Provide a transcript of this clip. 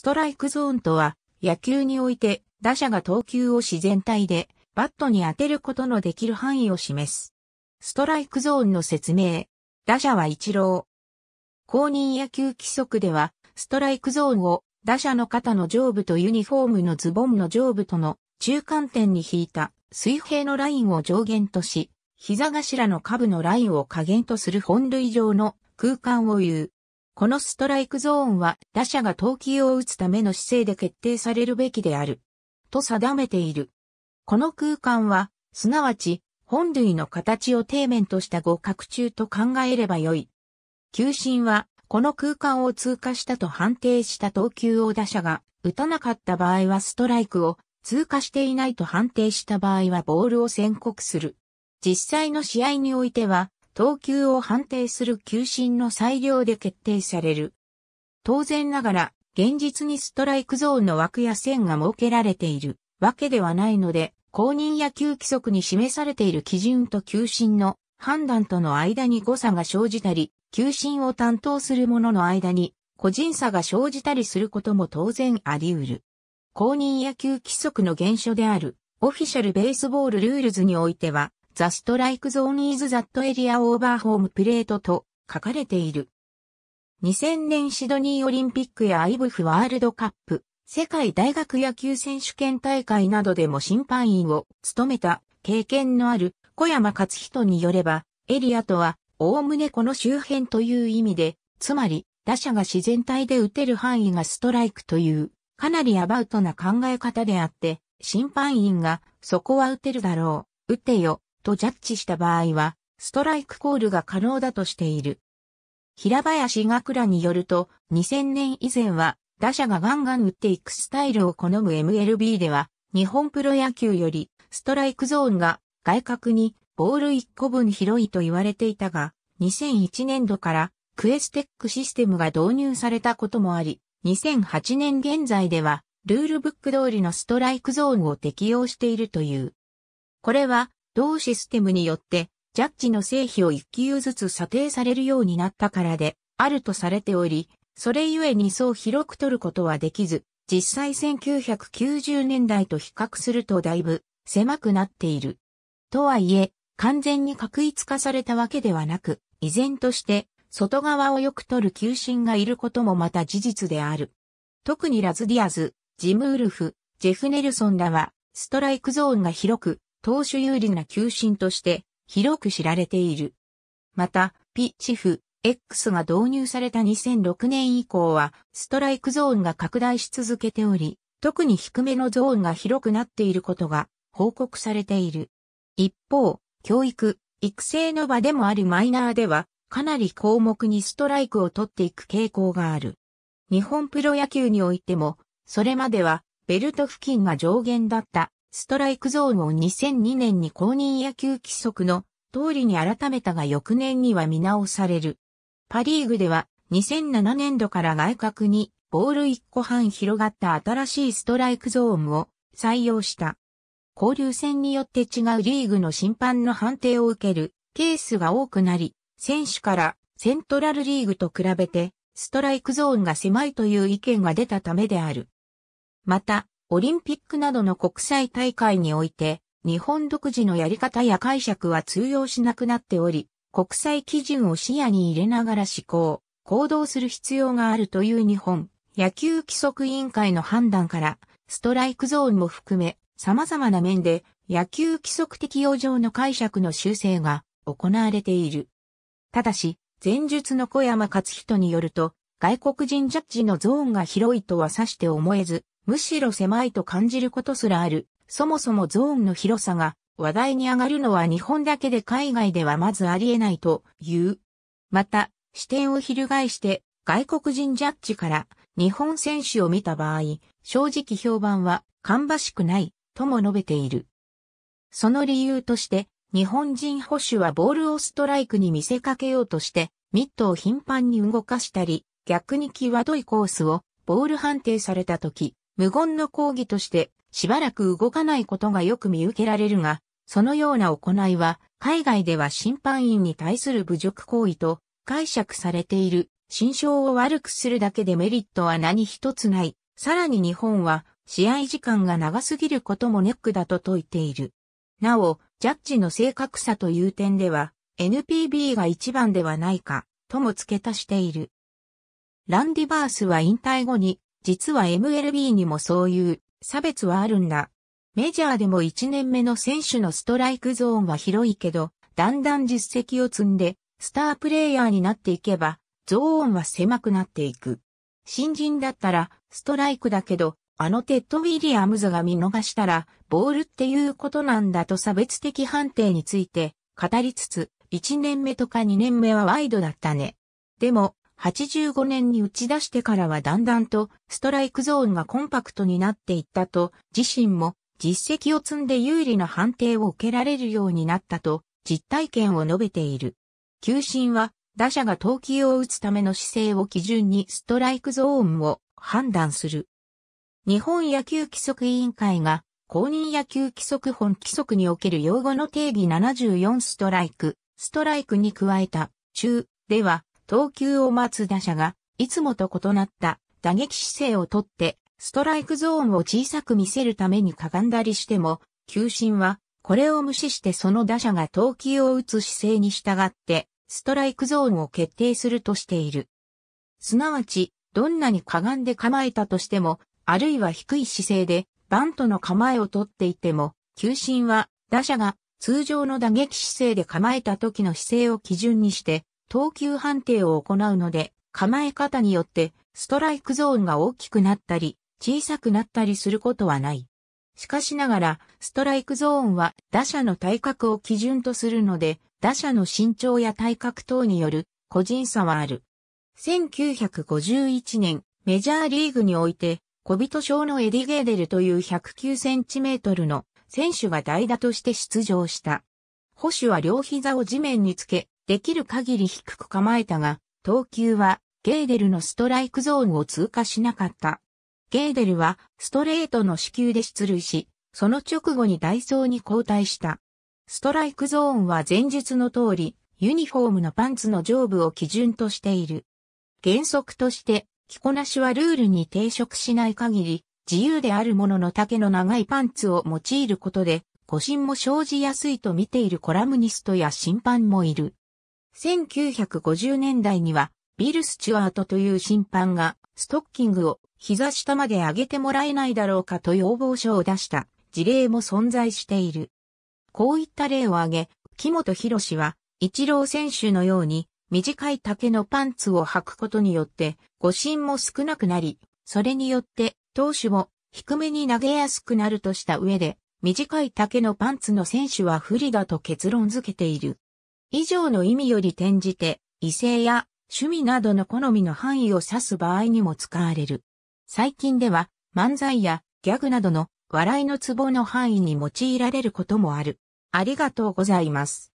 ストライクゾーンとは、野球において、打者が投球を自然体で、バットに当てることのできる範囲を示す。ストライクゾーンの説明。打者は一郎。公認野球規則では、ストライクゾーンを、打者の肩の上部とユニフォームのズボンの上部との中間点に引いた水平のラインを上限とし、膝頭の下部のラインを下限とする本類上の空間を言う。このストライクゾーンは打者が投球を打つための姿勢で決定されるべきである。と定めている。この空間は、すなわち、本類の形を底面とした合角中と考えればよい。球審は、この空間を通過したと判定した投球を打者が打たなかった場合はストライクを、通過していないと判定した場合はボールを宣告する。実際の試合においては、等級を判定する球審の裁量で決定される。当然ながら、現実にストライクゾーンの枠や線が設けられているわけではないので、公認野球規則に示されている基準と球審の判断との間に誤差が生じたり、球審を担当する者の間に個人差が生じたりすることも当然あり得る。公認野球規則の原書であるオフィシャルベースボールルールズにおいては、The Strike Zone is that area over home plate と書かれている。2000年シドニーオリンピックや IBF ワールドカップ、世界大学野球選手権大会などでも審判員を務めた経験のある小山勝人によれば、エリアとは、おおむねこの周辺という意味で、つまり、打者が自然体で打てる範囲がストライクという、かなりアバウトな考え方であって、審判員が、そこは打てるだろう、打てよ、とジャッジした場合は、ストライクコールが可能だとしている。平林学らによると、2000年以前は、打者がガンガン打っていくスタイルを好む MLB では、日本プロ野球より、ストライクゾーンが外角にボール1個分広いと言われていたが、2001年度からクエステックシステムが導入されたこともあり、2008年現在ではルールブック通りのストライクゾーンを適用しているという。これは同システムによって、ジャッジの成否を一級ずつ査定されるようになったからで、あるとされており、それゆえにそう広く取ることはできず、実際1990年代と比較するとだいぶ狭くなっている。とはいえ、完全に確一化されたわけではなく、依然として外側をよく取る求心がいることもまた事実である。特にラズディアズ、ジムウルフ、ジェフ・ネルソンらは、ストライクゾーンが広く、投手有利な球審として広く知られている。また、ピチフ X が導入された2006年以降は、ストライクゾーンが拡大し続けており、特に低めのゾーンが広くなっていることが報告されている。一方、教育、育成の場でもあるマイナーでは、かなり項目にストライクを取っていく傾向がある。日本プロ野球においても、それまではベルト付近が上限だったストライクゾーンを2002年に公認野球規則の通りに改めたが翌年には見直される。パリーグでは2007年度から外角にボール1個半広がった新しいストライクゾーンを採用した。交流戦によって違うリーグの審判の判定を受けるケースが多くなり、選手からセントラルリーグと比べてストライクゾーンが狭いという意見が出たためである。また、オリンピックなどの国際大会において、日本独自のやり方や解釈は通用しなくなっており、国際基準を視野に入れながら思考、行動する必要があるという日本野球規則委員会の判断から、ストライクゾーンも含め、様々な面で野球規則適用上の解釈の修正が行われている。ただし、前述の小山勝人によると、外国人ジャッジのゾーンが広いとは指して思えず、むしろ狭いと感じることすらある。そもそもゾーンの広さが話題に上がるのは日本だけで海外ではまずありえないという。また、視点を翻して外国人ジャッジから日本選手を見た場合、正直評判は芳しくないとも述べている。その理由として、日本人保守はボールをストライクに見せかけようとして、ミットを頻繁に動かしたり、逆に際どいコースをボール判定された時、無言の抗議としてしばらく動かないことがよく見受けられるが、そのような行いは海外では審判員に対する侮辱行為と解釈されている心象を悪くするだけでメリットは何一つない。さらに日本は試合時間が長すぎることもネックだと説いている。なお、ジャッジの正確さという点では NPB が一番ではないかとも付け足している。ランディバースは引退後に実は MLB にもそういう差別はあるんだ。メジャーでも1年目の選手のストライクゾーンは広いけど、だんだん実績を積んで、スタープレイヤーになっていけば、ゾーンは狭くなっていく。新人だったら、ストライクだけど、あのテッド・ウィリアムズが見逃したら、ボールっていうことなんだと差別的判定について語りつつ、1年目とか2年目はワイドだったね。でも、85年に打ち出してからはだんだんとストライクゾーンがコンパクトになっていったと、自身も実績を積んで有利な判定を受けられるようになったと、実体験を述べている。球審は、打者が投球を打つための姿勢を基準にストライクゾーンを判断する。日本野球規則委員会が公認野球規則本規則における用語の定義74ストライク、ストライクに加えた、中では、投球を待つ打者が、いつもと異なった打撃姿勢をとって、ストライクゾーンを小さく見せるためにかがんだりしても、球審は、これを無視してその打者が投球を打つ姿勢に従って、ストライクゾーンを決定するとしている。すなわち、どんなにかがんで構えたとしても、あるいは低い姿勢で、バントの構えをとっていても、球審は、打者が通常の打撃姿勢で構えた時の姿勢を基準にして、投球判定を行うので、構え方によってストライクゾーンが大きくなったり、小さくなったりすることはない。しかしながら、ストライクゾーンは打者の体格を基準とするので、打者の身長や体格等による個人差はある。1951年、メジャーリーグにおいて、小人賞のエディ・ゲーデルという109センチメートルの選手が代打として出場した。保守は両膝を地面につけ、できる限り低く構えたが、投球はゲーデルのストライクゾーンを通過しなかった。ゲーデルはストレートの死球で出塁し、その直後にダイソーに交代した。ストライクゾーンは前述の通り、ユニフォームのパンツの上部を基準としている。原則として、着こなしはルールに抵触しない限り、自由であるものの丈の長いパンツを用いることで、誤信も生じやすいと見ているコラムニストや審判もいる。1950年代には、ビル・スチュワートという審判が、ストッキングを膝下まで上げてもらえないだろうかと要望書を出した事例も存在している。こういった例を挙げ、木本博士は、一郎選手のように、短い丈のパンツを履くことによって、誤審も少なくなり、それによって、投手も低めに投げやすくなるとした上で、短い丈のパンツの選手は不利だと結論付けている。以上の意味より転じて、異性や趣味などの好みの範囲を指す場合にも使われる。最近では漫才やギャグなどの笑いのツボの範囲に用いられることもある。ありがとうございます。